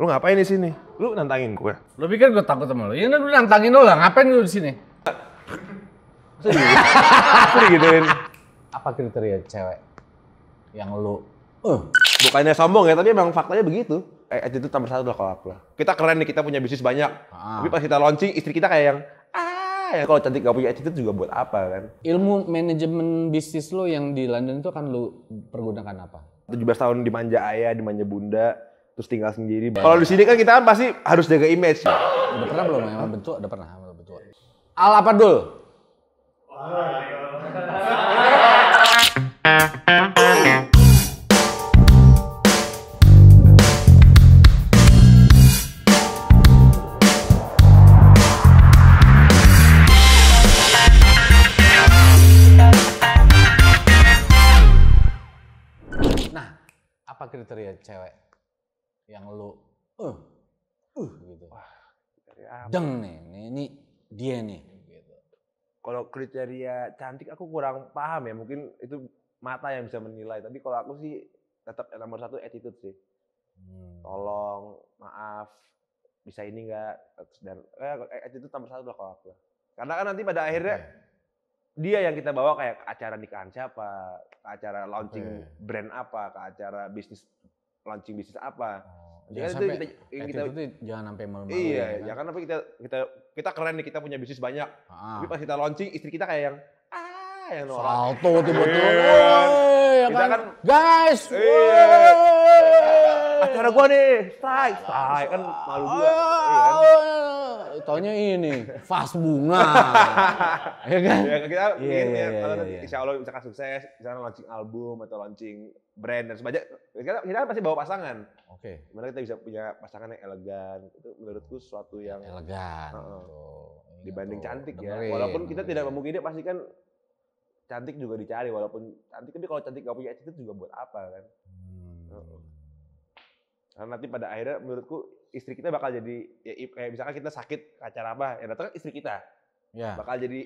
Lu ngapain di sini? Lu nantangin gue. Lu pikir gue takut sama lu? Ya lu nantangin lu lah, ngapain lu di sini? Masa iya? Apa kriteria cewek yang lu uh. bukannya sombong ya, tapi emang faktanya begitu. Eh, itu tambah satu lah kalau aku lah. Kita keren nih, kita punya bisnis banyak. Ah. Tapi pas kita launching, istri kita kayak yang ah. ya kalau cantik gak punya attitude juga buat apa kan? Ilmu manajemen bisnis lo yang di London itu akan lo pergunakan apa? 17 tahun manja ayah, di manja bunda, terus tinggal sendiri. Kalau di sini kan kita kan pasti harus jaga image. Udah pernah belum sama bentuk? Udah pernah sama bentuk. Al apa dul? Nah, apa kriteria cewek yang lo, uh uh gitu. Wah, Deng nih, nih ini dia nih gitu. Kalau kriteria cantik aku kurang paham ya, mungkin itu mata yang bisa menilai. Tapi kalau aku sih tetap nomor satu attitude sih. Hmm. Tolong, maaf, bisa ini enggak dan eh, attitude nomor satu lah kalau aku. Karena kan nanti pada akhirnya okay dia yang kita bawa kayak acara nikahan siapa, ke acara launching okay. brand apa, ke acara bisnis launching bisnis apa. Oh, jangan sampai itu kita, kita itu jangan sampai malu Iya, ya, ya, kan? karena kita kita kita keren nih kita punya bisnis banyak. Ah. Tapi pas kita launching istri kita kayak yang ah yang ya, norak. Salto iya tiba-tiba. Iya. Kita kan? kan, guys. Iya. Acara gua nih, strike, strike kan malu gua. Iya kan ini fast bunga ya kan ya kita yeah, ingin yeah, ya, yeah, yeah. Iya. insya Allah misalkan sukses misalkan launching album atau launching brand dan sebagainya. Kita, kita pasti bawa pasangan. Oke. Okay. Gimana kita bisa punya pasangan yang elegan? Itu menurutku suatu yang elegan. Uh Tuh. Iya, Dibanding tuh. cantik ya. dengerin, ya. Walaupun kita Demerin. tidak memungkiri pasti kan cantik juga dicari walaupun cantik tapi kalau cantik gak punya attitude juga buat apa kan? Hmm. Uh Karena nanti pada akhirnya menurutku istri kita bakal jadi ya kayak misalkan kita sakit acara apa ya datang kan istri kita. Ya. Bakal jadi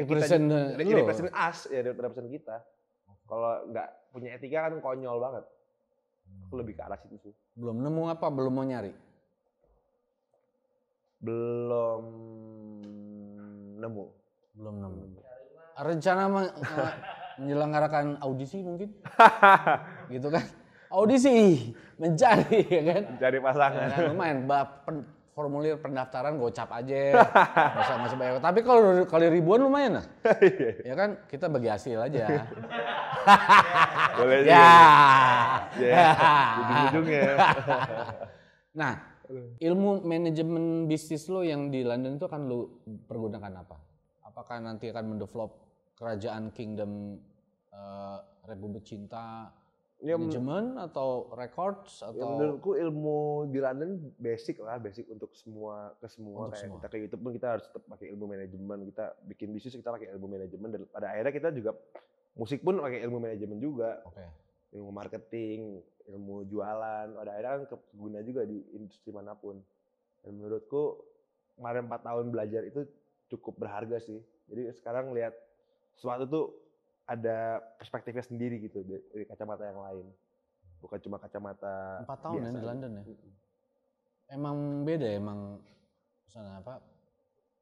represent ya, kita, represent us ya represent kita kalau nggak punya etika kan konyol banget. Aku hmm. lebih ke arah situ sih. Belum nemu apa? Belum mau nyari? Belum nemu. Belum nemu. Ah, rencana men menyelenggarakan audisi mungkin? gitu kan? Audisi mencari ya kan? Mencari pasangan. Ya, kan, lumayan, formulir pendaftaran gocap aja. masa-masa masih banyak. Tapi kalau kali ribuan lumayan lah. Iya, iya. ya kan kita bagi hasil aja. Boleh ya. Ya. ya. Ujung-ujungnya. nah, ilmu manajemen bisnis lo yang di London itu akan lo pergunakan apa? Apakah nanti akan mendevelop kerajaan kingdom uh, Republik Cinta ya, manajemen atau records atau ya, menurutku ilmu di London basic lah basic untuk semua ke semua untuk kayak kita ke YouTube pun kita harus tetap pakai ilmu manajemen kita bikin bisnis kita pakai ilmu manajemen dan pada akhirnya kita juga musik pun pakai ilmu manajemen juga okay. ilmu marketing ilmu jualan pada akhirnya kan keguna juga di industri manapun dan menurutku kemarin 4 tahun belajar itu cukup berharga sih jadi sekarang lihat sesuatu tuh ada perspektifnya sendiri gitu dari kacamata yang lain bukan cuma kacamata empat tahun ya biasa. ya di London ya emang beda ya, emang sana apa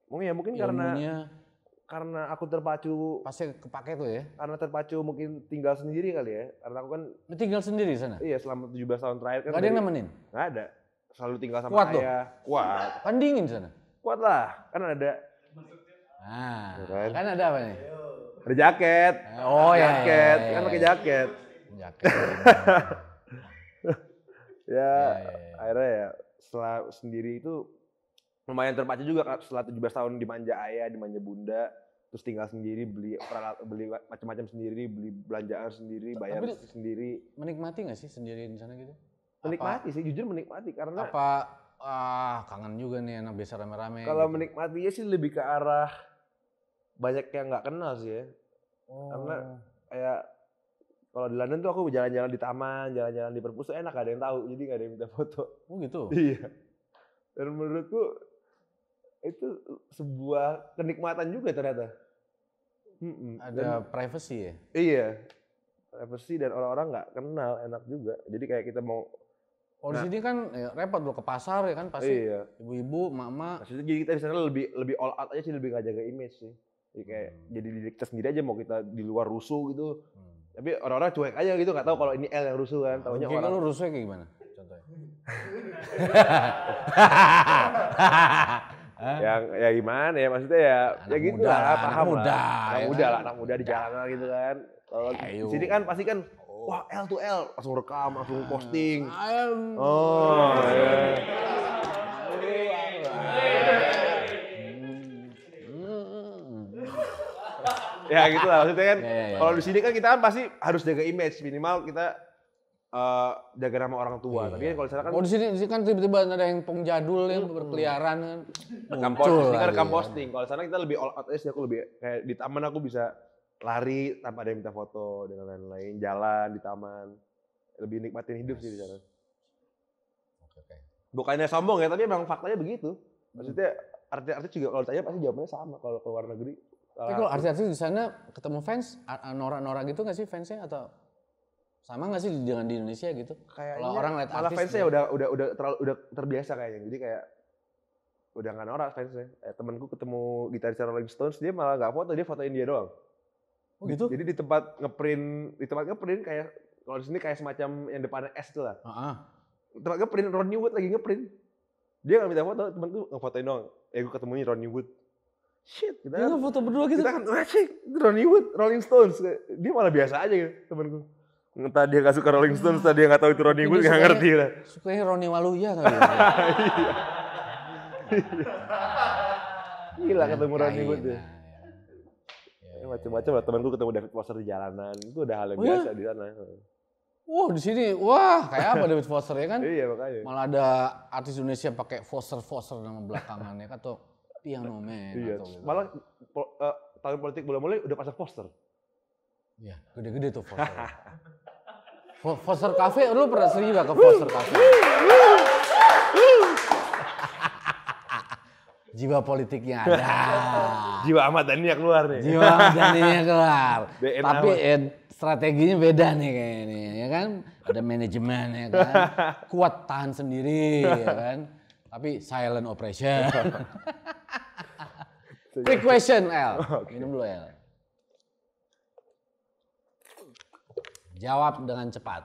mungkin ya mungkin karena karena karena aku terpacu pasti kepake tuh ya karena terpacu mungkin tinggal sendiri kali ya karena aku kan tinggal sendiri sana iya selama 17 tahun terakhir kan gak ada yang nemenin gak ada selalu tinggal sama kuat ayah tuh. kuat kan dingin sana kuat lah kan ada nah, kan? kan ada apa nih ada jaket. Oh iya. iya jaket, iya, kan iya, pakai jaket. Jaket. ya, akhirnya ya setelah sendiri itu lumayan terpacu juga setelah 17 tahun dimanja ayah, dimanja bunda, terus tinggal sendiri, beli peralat, beli macam-macam sendiri, beli belanjaan sendiri, bayar Tapi sendiri. Menikmati nggak sih sendiri di sana gitu? Menikmati apa, sih, jujur menikmati karena apa ah kangen juga nih anak biasa rame-rame. Kalau gitu. menikmatinya sih lebih ke arah banyak yang nggak kenal sih ya. Hmm. Karena oh. kayak kalau di London tuh aku jalan-jalan di taman, jalan-jalan di perpustakaan enak ada yang tahu, jadi nggak ada yang minta foto. Oh gitu. Iya. Dan menurutku itu sebuah kenikmatan juga ternyata. Hmm, Ada dan, privacy ya. Iya. Privacy dan orang-orang nggak -orang kenal enak juga. Jadi kayak kita mau Oh nah, di sini kan ya, repot loh ke pasar ya kan pasti iya. ibu-ibu, mama. Maksudnya jadi kita di sana lebih lebih all out aja sih lebih nggak jaga image sih. Jadi iya, kayak hmm. jadi diri kita sendiri aja mau kita di luar rusuh gitu. Hmm. Tapi orang-orang cuek aja gitu nggak tahu kalau ini L yang rusuh kan. Hmm. Tahunya orang. lu rusuhnya kayak gimana? Contohnya. yang ya gimana ya maksudnya ya anak ya gitu muda, lah paham anak muda, lah. Anak ya muda kan? lah anak muda di jalanan gitu kan. Kalau di sini kan pasti kan oh. wah L tuh L langsung rekam langsung ah. posting. Oh, iya. ya gitu lah maksudnya kan. Ya, ya, ya. Kalau di sini kan kita kan pasti harus jaga image minimal kita uh, jaga nama orang tua. Iya. Tapi kan kalau di sana kan Oh, di sini, di sini kan tiba-tiba ada yang pong jadul yang hmm. berkeliaran kan. Rekam posting, kan rekam posting. Kalau di sana kita lebih all out aja aku lebih kayak di taman aku bisa lari tanpa ada yang minta foto dan lain-lain, jalan di taman. Lebih nikmatin hidup sih di sana. Oke, oke. Bukannya sombong ya, tapi emang faktanya begitu. Hmm. Maksudnya artis artinya juga kalau ditanya pasti jawabannya sama kalau ke luar negeri tapi kalau artis-artis di sana ketemu fans norak-norak gitu nggak sih fansnya atau sama nggak sih dengan di Indonesia gitu? Kayaknya kalau orang lihat malah fansnya gitu. udah udah udah terlalu udah terbiasa kayaknya. Jadi kayak udah nggak norak fansnya. Eh, temanku ketemu gitaris Rolling Stones dia malah nggak foto dia fotoin dia doang. Oh gitu? Jadi di tempat ngeprint di tempat ngeprint kayak kalau di sini kayak semacam yang depannya S itu lah. Uh -huh. Tempat ngeprint Ronnie Wood lagi ngeprint. Dia nggak minta foto, temanku ngefotoin doang. Eh gue ketemunya Ronnie Wood shit kita kan, foto berdua gitu kita kan asik Ronnie Wood Rolling Stones dia malah biasa aja gitu temen gue entah dia gak suka Rolling Stones entah dia gak tau itu Ronnie Wood gak ngerti lah sukanya Ronnie Waluya kali ya iya. gila ketemu iya, Ronnie Wood ya. ya macam-macam lah temanku ketemu David Foster di jalanan itu udah hal yang oh, biasa di sana Wah di sini, wah kayak apa David Foster ya kan? iya makanya. Malah ada artis Indonesia pakai Foster Foster nama belakangannya atau kan, Piano iya. Man. Iya. Atau Malah po, uh, tahun politik mulai mulai udah pasang poster. Iya, gede-gede tuh poster. poster Cafe, lu pernah sering gak ke poster Cafe? Jiwa politiknya ada. Jiwa amat dan yang keluar nih. Jiwa amat dan yang keluar. DNA Tapi eh, strateginya beda nih kayaknya ya kan? Ada manajemen ya kan? Kuat tahan sendiri ya kan? Tapi silent operation. Quick question, L. Okay. Minum dulu, L. Jawab dengan cepat.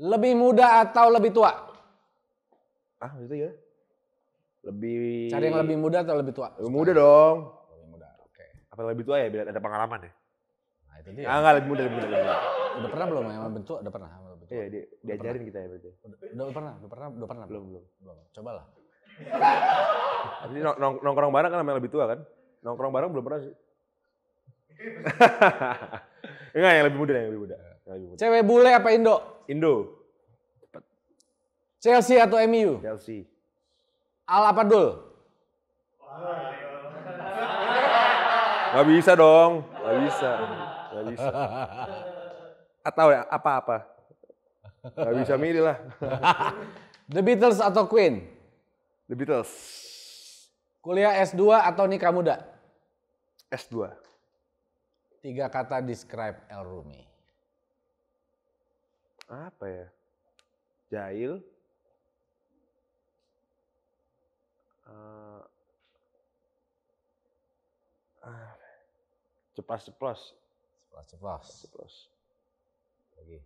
Lebih muda atau lebih tua? Ah, itu ya. Lebih Cari yang lebih muda atau lebih tua? Lebih muda dong. Lebih muda. Oke. Okay. Apa lebih tua ya bila ada pengalaman ya? Nah, itu dia. Ah, enggak lebih muda, lebih muda, lebih muda. Udah pernah belum yang bentuk? Udah pernah. Iya, di, diajarin pernah. kita ya berarti. Ya? Udah, udah pernah, udah pernah, udah pernah. Belum, belum. Belum. Cobalah. Jadi nong nongkrong bareng kan sama yang lebih tua kan? Nongkrong bareng belum pernah sih. Enggak, yang lebih muda, yang lebih muda. Yang lebih muda. Cewek bule apa Indo? Indo. Chelsea atau MU? Chelsea. Al apa Dul? Gak bisa dong, gak bisa. Gak bisa. Atau ya, apa-apa. Gak bisa milih lah. The Beatles atau Queen? The Beatles. Kuliah S2 atau nikah muda? S2. Tiga kata describe El Rumi. Apa ya? Jahil. Cepat eh, uh, Cepat ceplos. ceplos. Ceplos. Lagi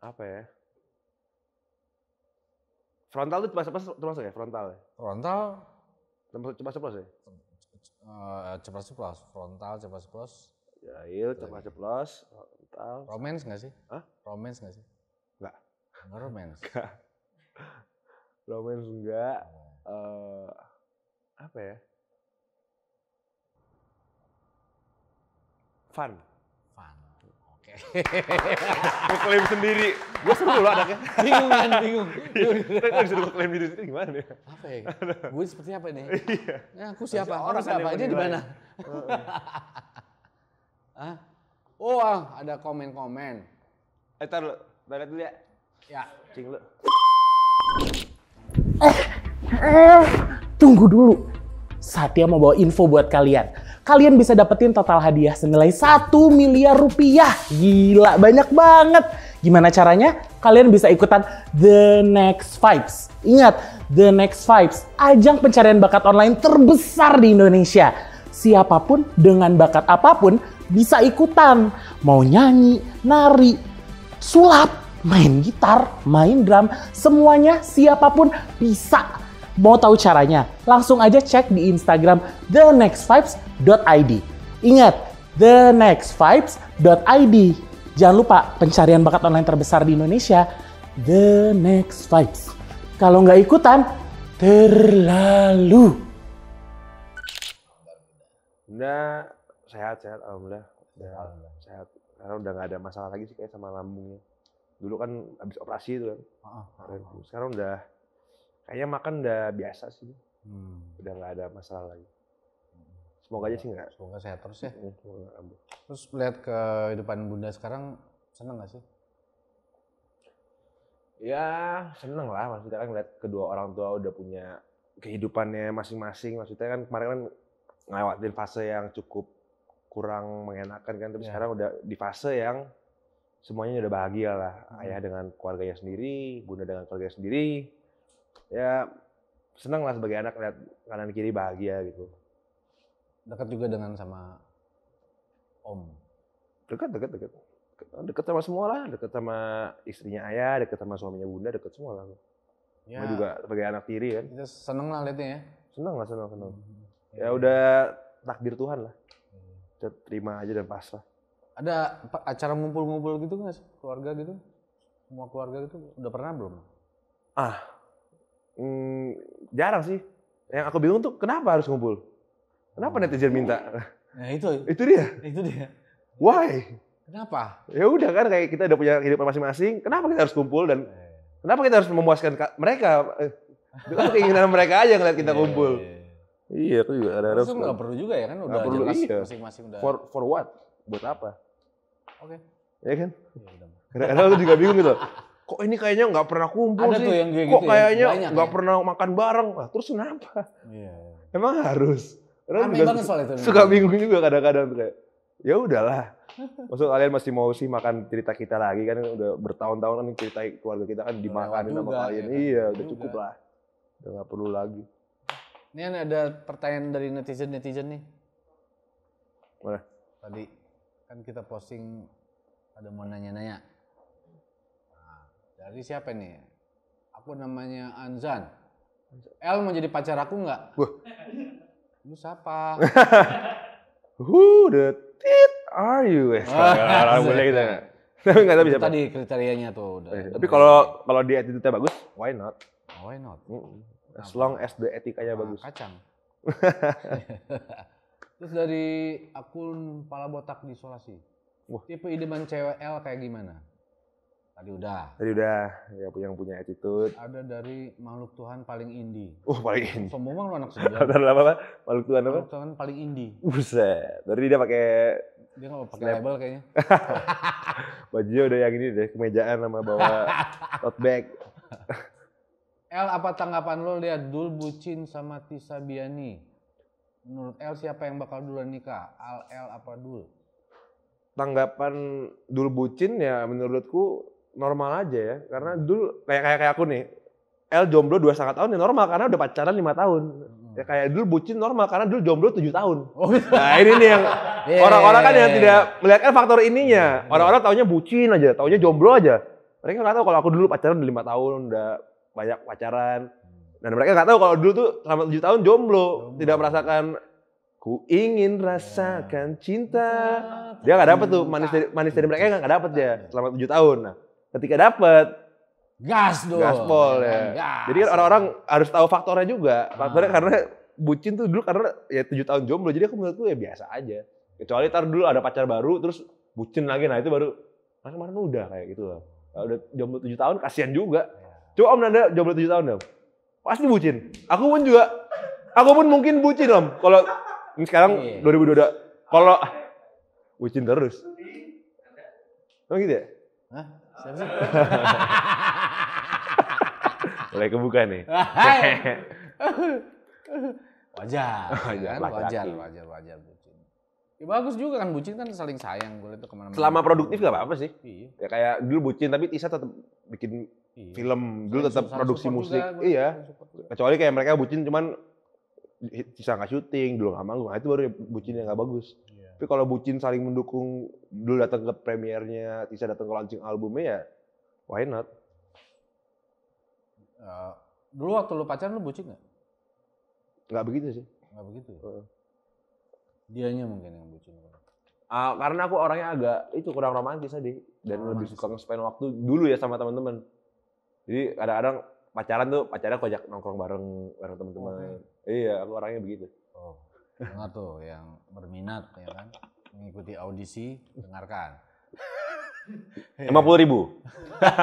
apa ya? Frontal itu cepat-cepat termasuk ya frontal ya? Frontal ya? Eh, Frontal cepat-cepat ya? cepat-cepat frontal cepat-cepat. Jail cepat-cepat frontal. Romance nggak sih? Hah? Romance nggak sih? Nggak. Nggak romans Nggak. romance enggak. Uh, eh, apa ya? Fun klaim sendiri. Gue seru loh anaknya. bingung kan, bingung. Tapi iya. disuruh klaim diri sendiri gimana ya? Apa ya? Gue seperti apa nih? Iya. Ya, aku siapa? Orang siapa? Ini di mana? Oh, ah, ada komen-komen. Eh, taruh, taruh dulu ya. Ya. Cing lu. Eh, eh, tunggu dulu. Satya mau bawa info buat kalian kalian bisa dapetin total hadiah senilai 1 miliar rupiah. Gila, banyak banget. Gimana caranya? Kalian bisa ikutan The Next Vibes. Ingat, The Next Vibes, ajang pencarian bakat online terbesar di Indonesia. Siapapun dengan bakat apapun bisa ikutan. Mau nyanyi, nari, sulap, main gitar, main drum, semuanya siapapun bisa Mau tahu caranya? Langsung aja cek di Instagram thenextvibes.id. Ingat, thenextvibes.id. Jangan lupa pencarian bakat online terbesar di Indonesia, The Next Vibes. Kalau nggak ikutan, terlalu. Nah, sehat-sehat alhamdulillah. Udah, sehat. Karena udah nggak ada masalah lagi sih kayak sama lambungnya. Dulu kan habis operasi itu kan. Sekarang udah kayaknya makan udah biasa sih hmm. udah nggak ada masalah lagi hmm. semoga aja sih nggak semoga sehat terus ya semoga terus melihat kehidupan bunda sekarang seneng nggak sih ya seneng lah maksudnya kan lihat kedua orang tua udah punya kehidupannya masing-masing maksudnya kan kemarin kan ngelewatin fase yang cukup kurang mengenakan kan tapi ya. sekarang udah di fase yang semuanya udah bahagia lah hmm. ayah dengan keluarganya sendiri bunda dengan keluarganya sendiri ya seneng lah sebagai anak lihat kanan kiri bahagia gitu dekat juga dengan sama om dekat dekat dekat dekat sama semua lah dekat sama istrinya ayah dekat sama suaminya bunda dekat semua lah ya. Sama juga sebagai anak tiri kan kita seneng lah liatnya ya seneng lah seneng seneng hmm. ya udah takdir Tuhan lah kita hmm. terima aja dan pas lah ada acara ngumpul-ngumpul gitu nggak sih keluarga gitu semua keluarga gitu udah pernah belum ah hmm, jarang sih. Yang aku bingung tuh kenapa harus ngumpul? Kenapa oh. netizen minta? Nah itu. itu dia. Itu dia. Why? Kenapa? Ya udah kan kayak kita udah punya kehidupan masing-masing. Kenapa kita harus kumpul dan eh. kenapa kita harus memuaskan mereka? Eh, itu keinginan mereka aja ngeliat kita iya, kumpul. Iya, iya. iya, aku juga ada Itu nggak perlu juga ya kan udah perlu, iya. masing-masing udah. For, for what? Buat apa? Oke. Okay. Ya kan? Kadang-kadang lu juga bingung gitu kok ini kayaknya nggak pernah kumpul sih. yang kayak kok gitu ya? kayaknya nggak ya? pernah makan bareng. Nah, terus kenapa? Iya. Emang harus. Karena juga banget soal itu. Suka bingung juga kadang-kadang kayak ya udahlah. Maksud kalian masih mau sih makan cerita kita lagi kan udah bertahun-tahun kan cerita keluarga kita kan dimakan sama kalian. Ya, kan? iya, udah cukup lah. Udah gak perlu lagi. Ini kan ada pertanyaan dari netizen-netizen nih. Mana? Tadi kan kita posting ada mau nanya-nanya dari siapa nih aku namanya Anzan El mau jadi pacar aku nggak wah lu siapa who the tit are you eh, Astaga, boleh kita gitu. tapi nggak tahu siapa tadi kriterianya tuh udah, eh, tapi kalau kalau dia itu bagus why not oh, why not as long as the etikanya ah, bagus kacang Terus dari akun pala botak di isolasi. Wah. Tipe idaman cewek L kayak gimana? Tadi udah. Tadi udah. Ya yang punya attitude. Ada dari makhluk Tuhan paling indie. Oh, uh, paling indie. Sombong banget anak sembilan. Ada apa, apa? Makhluk Tuhan apa? Makhluk Tuhan paling indie. Buset. Dari dia pakai dia nggak pakai label kayaknya. Bajunya udah yang ini deh, kemejaan sama bawa tote bag. El, apa tanggapan lo lihat Dul Bucin sama Tisa Biani? Menurut El siapa yang bakal duluan nikah? Al El apa Dul? Tanggapan Dul Bucin ya menurutku normal aja ya karena dulu kayak kayak, kayak aku nih El jomblo dua setengah tahun ya normal karena udah pacaran lima tahun. Hmm. Ya kayak dulu bucin normal karena dulu jomblo tujuh tahun. Oh, iya. Nah ini nih yang iya, iya, orang-orang kan iya, yang tidak kan faktor ininya. Orang-orang taunya bucin aja, taunya jomblo aja. Mereka nggak tahu kalau aku dulu pacaran udah lima tahun, udah banyak pacaran. Hmm. Dan mereka nggak tahu kalau dulu tuh selama tujuh tahun jomblo, jomblo. tidak merasakan Ku ingin rasakan cinta. Dia nggak dapet tuh hmm. manis dari, manis dari mereka nggak dapet ya selama tujuh tahun. Nah, ketika dapet gas dong. Gaspol ya. Kan gas. Jadi kan orang-orang harus tahu faktornya juga. Faktornya ah. karena bucin tuh dulu karena ya tujuh tahun jomblo. Jadi aku tuh ya biasa aja. Kecuali tar dulu ada pacar baru terus bucin lagi. Nah itu baru masa kemarin udah kayak gitu loh. Nah, udah jomblo tujuh tahun kasihan juga. Coba Om Nanda jomblo tujuh tahun dong. Pasti bucin. Aku pun juga. Aku pun mungkin bucin Om. Kalau sekarang iya. dua 2022 kalau ah, bucin terus. Emang gitu ya? Hah? Mulai kebuka nih. wajar, wajar, kan? wajar, wajar, wajar, bucin. Ya bagus juga kan bucin kan saling sayang gue itu kemana-mana. Selama produktif gak apa-apa sih. Iya. Ya kayak dulu bucin tapi Tisa tetap bikin iya. film, dulu tetap produksi musik. Juga, iya. Kecuali kayak mereka bucin cuman Tisa nggak syuting, dulu nggak manggung, nah, itu baru bucin yang nggak bagus. Iya. Tapi kalau bucin saling mendukung, dulu datang ke premiernya, Tisa datang ke launching albumnya ya, why not? Uh, dulu waktu lu pacaran lu bucin nggak? Nggak begitu sih. Nggak begitu. Ya? Uh. Dianya mungkin yang bucin. Uh, karena aku orangnya agak itu kurang romantis tadi dan oh, lebih suka nge waktu dulu ya sama teman-teman. Jadi kadang-kadang pacaran tuh pacaran aku ajak nongkrong bareng bareng teman-teman. Oh, okay. Iya, aku orangnya begitu. Oh dengar tuh yang berminat ya kan mengikuti audisi dengarkan lima puluh ribu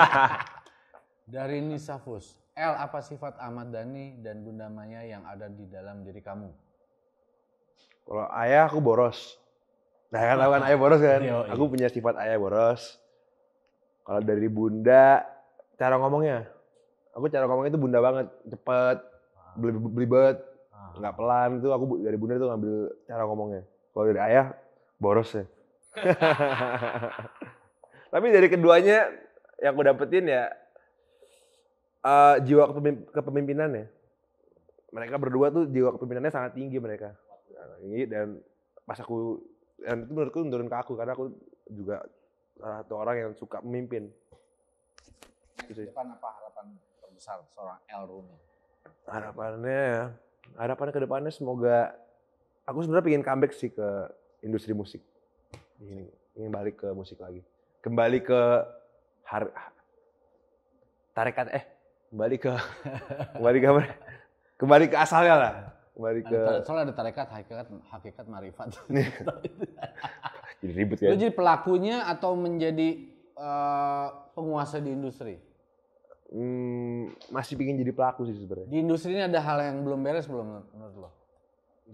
dari Nisafus L apa sifat Ahmad Dhani dan Bunda Maya yang ada di dalam diri kamu kalau ayah aku boros nah kan lawan ayah boros kan aku punya sifat ayah boros kalau dari bunda cara ngomongnya aku cara ngomongnya itu bunda banget cepet belibet Ah. nggak pelan itu aku dari bunda itu ngambil cara ngomongnya kalau dari ayah boros ya tapi dari keduanya yang aku dapetin ya uh, jiwa ya mereka berdua tuh jiwa kepemimpinannya sangat tinggi mereka tinggi nah, dan pas aku dan itu menurutku menurun ke aku karena aku juga salah satu orang yang suka memimpin Depan gitu apa harapan terbesar seorang El Rumi? Harapannya ya, harapan kedepannya semoga aku sebenarnya pengen comeback sih ke industri musik ini ingin balik ke musik lagi kembali ke har, tarekat eh kembali ke kembali ke kembali ke asalnya lah kembali ke soalnya ada tarekat hakikat hakikat marifat jadi ribet ya jadi pelakunya atau menjadi uh, penguasa di industri hmm, masih pingin jadi pelaku sih sebenarnya. Di industri ini ada hal yang belum beres belum menurut lo?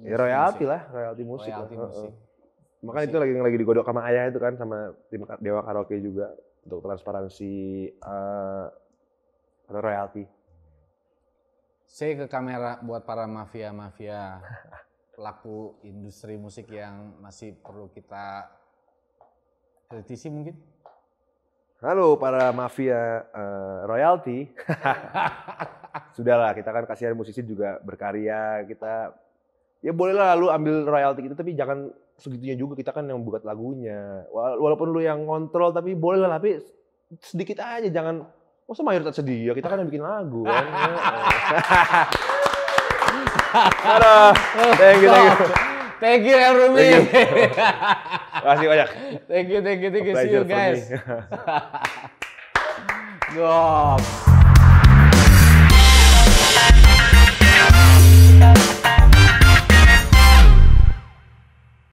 Ya royalti lah, royalti musik. Royalty lah. musik. Makanya itu lagi lagi digodok sama ayah itu kan sama tim Dewa Karaoke juga untuk transparansi uh, royalti. Saya ke kamera buat para mafia-mafia pelaku industri musik yang masih perlu kita kritisi mungkin. Halo para mafia uh, eh, royalty. Sudahlah, kita kan kasihan musisi juga berkarya, kita ya bolehlah lu ambil royalti kita gitu, tapi jangan segitunya juga kita kan yang buat lagunya. Walaupun lu yang kontrol tapi bolehlah tapi sedikit aja jangan masa mayoritas ya kita kan yang bikin lagu kan. Halo, thank you, thank you. Thank you Rumi. Terima kasih banyak. Thank you, thank you, thank you. See you guys. Gop.